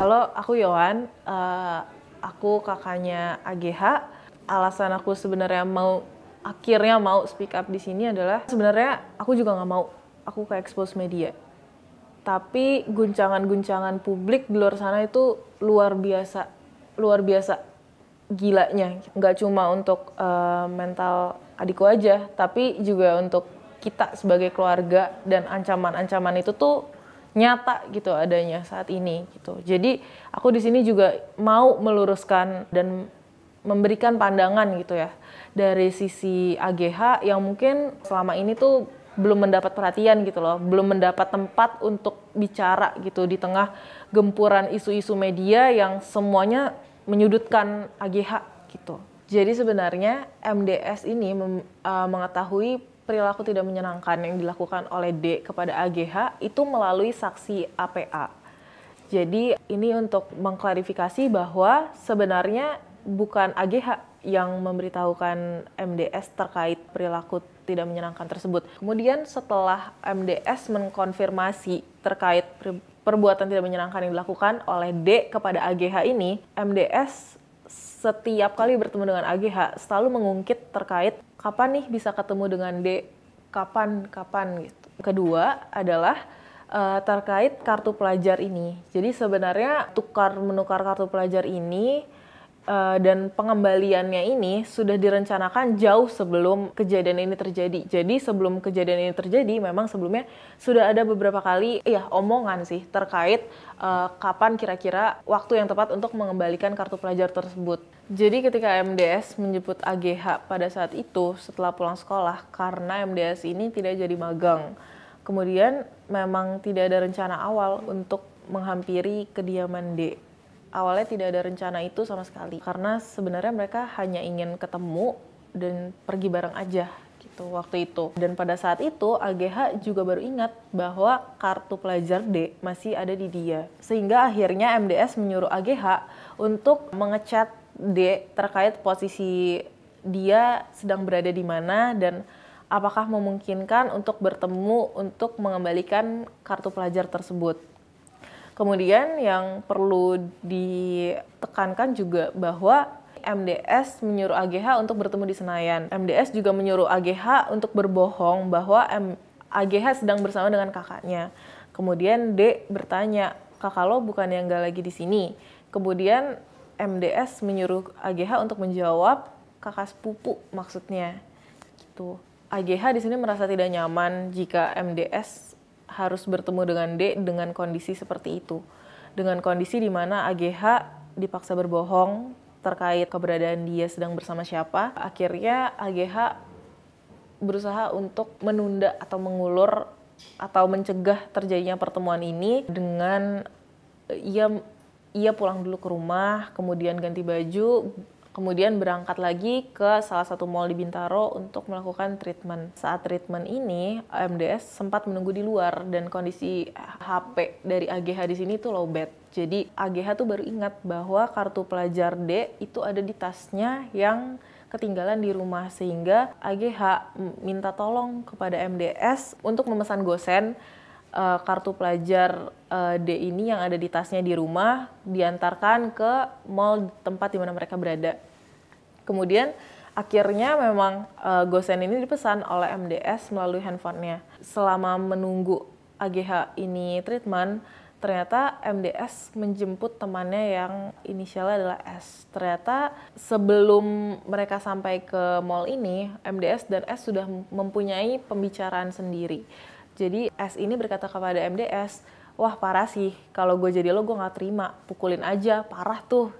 Halo, aku Yohan. Uh, aku kakaknya AGH. Alasan aku sebenarnya mau akhirnya mau speak up di sini adalah sebenarnya aku juga nggak mau aku ke expose media. Tapi guncangan-guncangan publik di luar sana itu luar biasa, luar biasa gilanya. Nggak cuma untuk uh, mental adikku aja, tapi juga untuk kita sebagai keluarga dan ancaman-ancaman itu tuh nyata gitu adanya saat ini gitu. Jadi aku di sini juga mau meluruskan dan memberikan pandangan gitu ya dari sisi AGH yang mungkin selama ini tuh belum mendapat perhatian gitu loh, belum mendapat tempat untuk bicara gitu di tengah gempuran isu-isu media yang semuanya menyudutkan AGH gitu. Jadi sebenarnya MDS ini eh, mengetahui perilaku tidak menyenangkan yang dilakukan oleh D kepada AGH itu melalui saksi APA. Jadi ini untuk mengklarifikasi bahwa sebenarnya bukan AGH yang memberitahukan MDS terkait perilaku tidak menyenangkan tersebut. Kemudian setelah MDS mengkonfirmasi terkait perbuatan tidak menyenangkan yang dilakukan oleh D kepada AGH ini, MDS setiap kali bertemu dengan AGH selalu mengungkit terkait kapan nih bisa ketemu dengan D, kapan, kapan gitu. Kedua adalah uh, terkait kartu pelajar ini. Jadi sebenarnya tukar menukar kartu pelajar ini Eh, dan pengembaliannya ini sudah direncanakan jauh sebelum kejadian ini terjadi. Jadi sebelum kejadian ini terjadi, memang sebelumnya sudah ada beberapa kali ya omongan sih terkait uh, kapan kira-kira waktu yang tepat untuk mengembalikan kartu pelajar tersebut. Jadi ketika MDS menjemput AGH pada saat itu setelah pulang sekolah karena MDS ini tidak jadi magang. Kemudian memang tidak ada rencana awal untuk menghampiri kediaman D awalnya tidak ada rencana itu sama sekali karena sebenarnya mereka hanya ingin ketemu dan pergi bareng aja gitu waktu itu dan pada saat itu AGH juga baru ingat bahwa kartu pelajar D masih ada di dia sehingga akhirnya MDS menyuruh AGH untuk mengecat D terkait posisi dia sedang berada di mana dan apakah memungkinkan untuk bertemu untuk mengembalikan kartu pelajar tersebut Kemudian yang perlu ditekankan juga bahwa MDS menyuruh AGH untuk bertemu di Senayan. MDS juga menyuruh AGH untuk berbohong bahwa M AGH sedang bersama dengan kakaknya. Kemudian D bertanya, kakak lo bukan yang gak lagi di sini. Kemudian MDS menyuruh AGH untuk menjawab kakak sepupu maksudnya. Gitu. AGH di sini merasa tidak nyaman jika MDS harus bertemu dengan D dengan kondisi seperti itu. Dengan kondisi di mana AGH dipaksa berbohong terkait keberadaan dia sedang bersama siapa, akhirnya AGH berusaha untuk menunda atau mengulur atau mencegah terjadinya pertemuan ini dengan eh, ia ia pulang dulu ke rumah, kemudian ganti baju, kemudian berangkat lagi ke salah satu mall di Bintaro untuk melakukan treatment. Saat treatment ini, MDS sempat menunggu di luar dan kondisi HP dari AGH di sini tuh low bed. Jadi AGH tuh baru ingat bahwa kartu pelajar D itu ada di tasnya yang ketinggalan di rumah sehingga AGH minta tolong kepada MDS untuk memesan gosen uh, kartu pelajar uh, D ini yang ada di tasnya di rumah diantarkan ke mall tempat di mana mereka berada. Kemudian akhirnya memang uh, gosen ini dipesan oleh MDS melalui handphonenya. Selama menunggu AGH ini treatment, ternyata MDS menjemput temannya yang inisialnya adalah S. Ternyata sebelum mereka sampai ke mall ini, MDS dan S sudah mempunyai pembicaraan sendiri. Jadi S ini berkata kepada MDS, wah parah sih, kalau gue jadi lo gue gak terima, pukulin aja, parah tuh.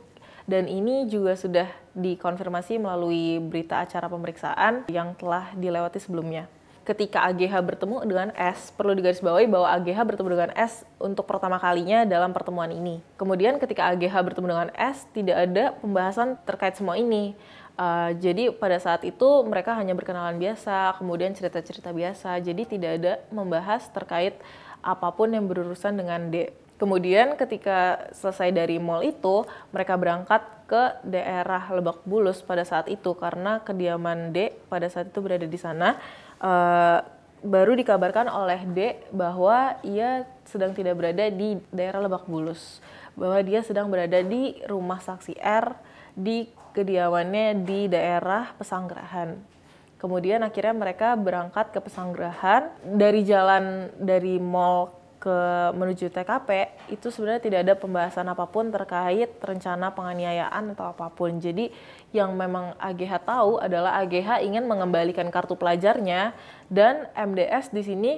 Dan ini juga sudah dikonfirmasi melalui berita acara pemeriksaan yang telah dilewati sebelumnya. Ketika AGH bertemu dengan S, perlu digarisbawahi bahwa AGH bertemu dengan S untuk pertama kalinya dalam pertemuan ini. Kemudian ketika AGH bertemu dengan S, tidak ada pembahasan terkait semua ini Uh, jadi pada saat itu mereka hanya berkenalan biasa, kemudian cerita-cerita biasa. Jadi tidak ada membahas terkait apapun yang berurusan dengan D. Kemudian ketika selesai dari mall itu, mereka berangkat ke daerah Lebak Bulus pada saat itu karena kediaman D pada saat itu berada di sana. Uh, baru dikabarkan oleh D bahwa ia sedang tidak berada di daerah Lebak Bulus, bahwa dia sedang berada di rumah saksi R di kediamannya di daerah Pesanggerahan. Kemudian akhirnya mereka berangkat ke Pesanggerahan dari jalan dari mall ke menuju TKP itu sebenarnya tidak ada pembahasan apapun terkait rencana penganiayaan atau apapun. Jadi yang memang AGH tahu adalah AGH ingin mengembalikan kartu pelajarnya dan MDS di sini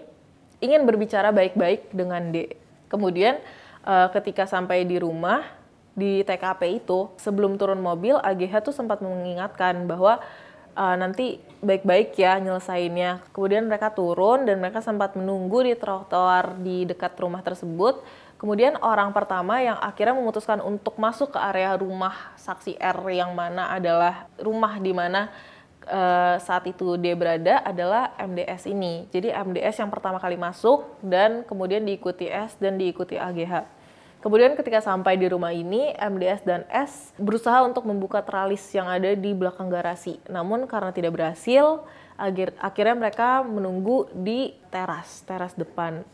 ingin berbicara baik-baik dengan D. Kemudian eh, ketika sampai di rumah di TKP itu sebelum turun mobil AGH tuh sempat mengingatkan bahwa uh, nanti baik-baik ya nyelesainnya. Kemudian mereka turun dan mereka sempat menunggu di trotoar di dekat rumah tersebut. Kemudian orang pertama yang akhirnya memutuskan untuk masuk ke area rumah saksi R yang mana adalah rumah di mana uh, saat itu dia berada adalah MDS ini. Jadi MDS yang pertama kali masuk dan kemudian diikuti S dan diikuti AGH. Kemudian ketika sampai di rumah ini, MDS dan S berusaha untuk membuka tralis yang ada di belakang garasi. Namun karena tidak berhasil, akhir akhirnya mereka menunggu di teras, teras depan.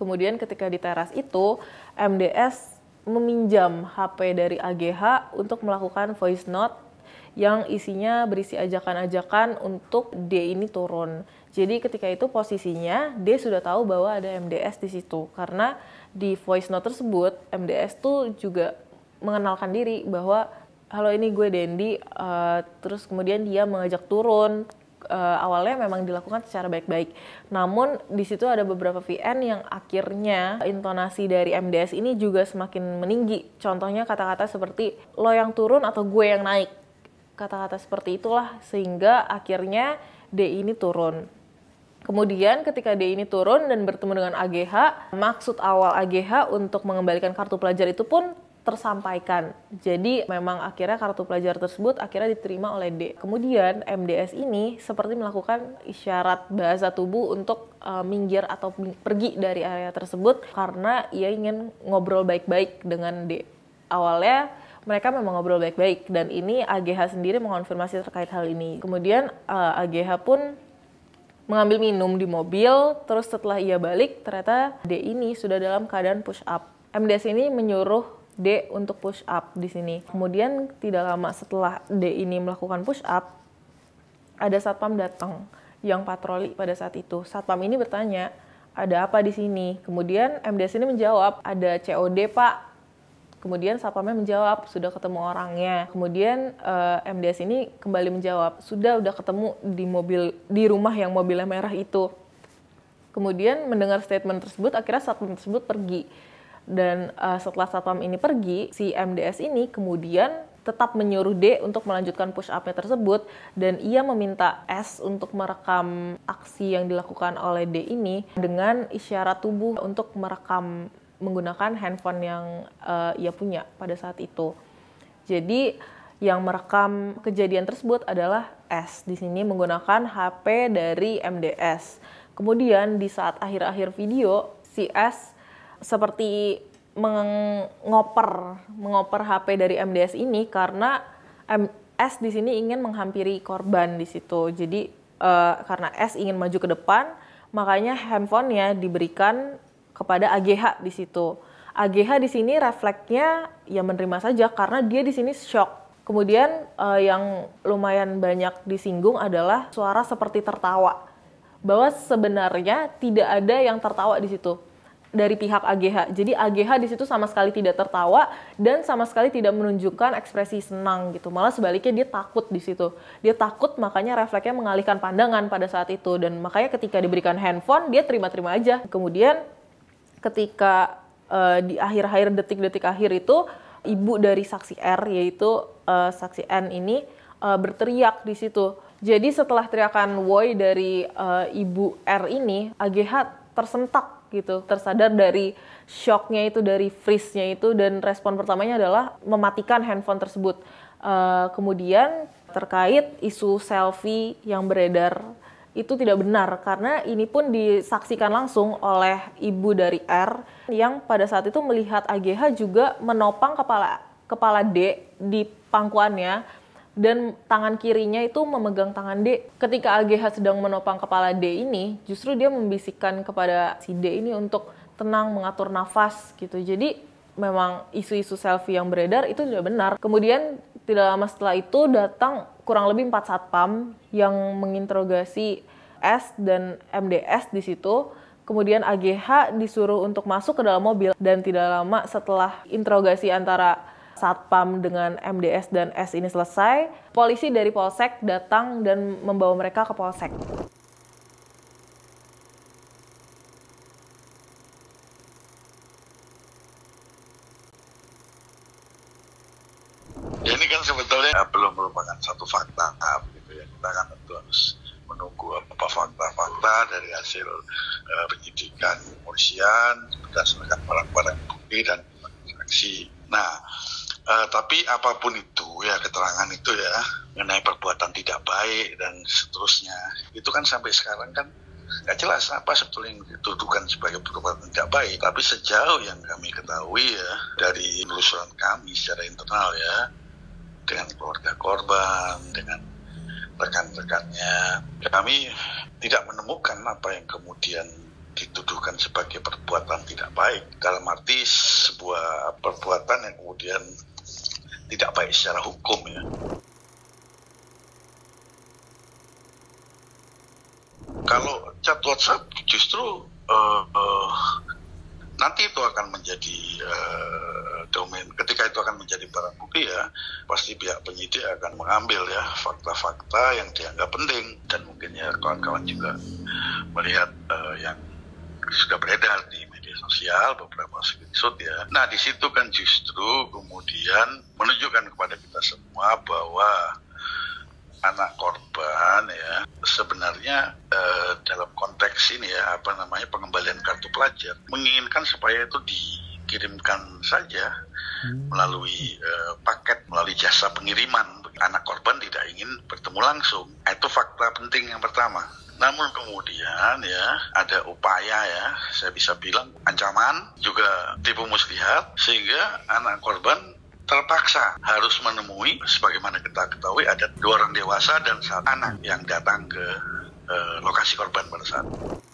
Kemudian ketika di teras itu, MDS meminjam HP dari AGH untuk melakukan voice note yang isinya berisi ajakan-ajakan untuk D ini turun. Jadi ketika itu posisinya D sudah tahu bahwa ada MDS di situ karena di voice note tersebut MDS tuh juga mengenalkan diri bahwa halo ini gue Dendi uh, terus kemudian dia mengajak turun uh, awalnya memang dilakukan secara baik-baik namun di situ ada beberapa VN yang akhirnya intonasi dari MDS ini juga semakin meninggi contohnya kata-kata seperti lo yang turun atau gue yang naik kata-kata seperti itulah sehingga akhirnya D ini turun Kemudian ketika D ini turun dan bertemu dengan AGH, maksud awal AGH untuk mengembalikan kartu pelajar itu pun tersampaikan. Jadi memang akhirnya kartu pelajar tersebut akhirnya diterima oleh D. Kemudian MDS ini seperti melakukan isyarat bahasa tubuh untuk uh, minggir atau pergi dari area tersebut karena ia ingin ngobrol baik-baik dengan D. Awalnya mereka memang ngobrol baik-baik dan ini AGH sendiri mengonfirmasi terkait hal ini. Kemudian uh, eh, AGH pun mengambil minum di mobil, terus setelah ia balik ternyata D ini sudah dalam keadaan push up. MDS ini menyuruh D untuk push up di sini. Kemudian tidak lama setelah D ini melakukan push up, ada satpam datang yang patroli pada saat itu. Satpam ini bertanya, ada apa di sini? Kemudian MDS ini menjawab, ada COD pak, Kemudian satpamnya menjawab sudah ketemu orangnya. Kemudian uh, eh, MDS ini kembali menjawab sudah udah ketemu di mobil di rumah yang mobilnya merah itu. Kemudian mendengar statement tersebut akhirnya satpam tersebut pergi. Dan uh, setelah satpam ini pergi, si MDS ini kemudian tetap menyuruh D untuk melanjutkan push up-nya tersebut dan ia meminta S untuk merekam aksi yang dilakukan oleh D ini dengan isyarat tubuh untuk merekam menggunakan handphone yang uh, ia punya pada saat itu. Jadi yang merekam kejadian tersebut adalah S. Di sini menggunakan HP dari MDS. Kemudian di saat akhir-akhir video, si S seperti mengoper mengoper HP dari MDS ini karena S di sini ingin menghampiri korban di situ. Jadi uh, karena S ingin maju ke depan, makanya handphonenya diberikan kepada AGH di situ. AGH di sini refleksnya ya menerima saja karena dia di sini shock. Kemudian uh, yang lumayan banyak disinggung adalah suara seperti tertawa. Bahwa sebenarnya tidak ada yang tertawa di situ dari pihak AGH. Jadi AGH di situ sama sekali tidak tertawa dan sama sekali tidak menunjukkan ekspresi senang gitu. Malah sebaliknya dia takut di situ. Dia takut makanya refleksnya mengalihkan pandangan pada saat itu dan makanya ketika diberikan handphone dia terima-terima aja. Kemudian ketika uh, di akhir-akhir detik-detik akhir itu ibu dari saksi R yaitu uh, saksi N ini uh, berteriak di situ. Jadi setelah teriakan woi dari uh, ibu R ini, AGH tersentak gitu, tersadar dari shocknya itu, dari freeze-nya itu, dan respon pertamanya adalah mematikan handphone tersebut. Uh, kemudian terkait isu selfie yang beredar itu tidak benar karena ini pun disaksikan langsung oleh ibu dari R yang pada saat itu melihat AGH juga menopang kepala kepala D di pangkuannya dan tangan kirinya itu memegang tangan D. Ketika AGH sedang menopang kepala D ini, justru dia membisikkan kepada si D ini untuk tenang mengatur nafas gitu. Jadi memang isu-isu selfie yang beredar itu tidak benar. Kemudian tidak lama setelah itu datang kurang lebih empat satpam yang menginterogasi S dan MDS di situ. Kemudian AGH disuruh untuk masuk ke dalam mobil dan tidak lama setelah interogasi antara satpam dengan MDS dan S ini selesai, polisi dari polsek datang dan membawa mereka ke polsek. hasil uh, penyidikan kepolisian berdasarkan barang-barang bukti dan saksi. Nah, uh, tapi apapun itu ya keterangan itu ya mengenai perbuatan tidak baik dan seterusnya itu kan sampai sekarang kan nggak jelas apa sebetulnya yang dituduhkan sebagai perbuatan tidak baik. Tapi sejauh yang kami ketahui ya dari penelusuran kami secara internal ya dengan keluarga korban, dengan rekan-rekannya, kami tidak menemukan apa yang kemudian dituduhkan sebagai perbuatan tidak baik dalam arti sebuah perbuatan yang kemudian tidak baik secara hukum ya. Kalau chat WhatsApp justru uh, uh, nanti itu akan menjadi uh, domain. Ketika itu akan menjadi barang bukti ya, pasti pihak penyidik akan mengambil ya fakta-fakta yang dianggap penting dan mungkin ya kawan-kawan juga melihat uh, yang sudah beredar di media sosial beberapa screenshot ya. Nah di situ kan justru kemudian menunjukkan kepada kita semua bahwa anak korban ya sebenarnya eh, dalam konteks ini ya apa namanya pengembalian kartu pelajar menginginkan supaya itu dikirimkan saja hmm. melalui eh, paket melalui jasa pengiriman anak korban tidak ingin bertemu langsung nah, itu fakta penting yang pertama namun kemudian ya ada upaya ya saya bisa bilang ancaman juga tipu muslihat sehingga anak korban terpaksa harus menemui sebagaimana kita ketahui ada dua orang dewasa dan satu anak yang datang ke eh, lokasi korban pada saat itu.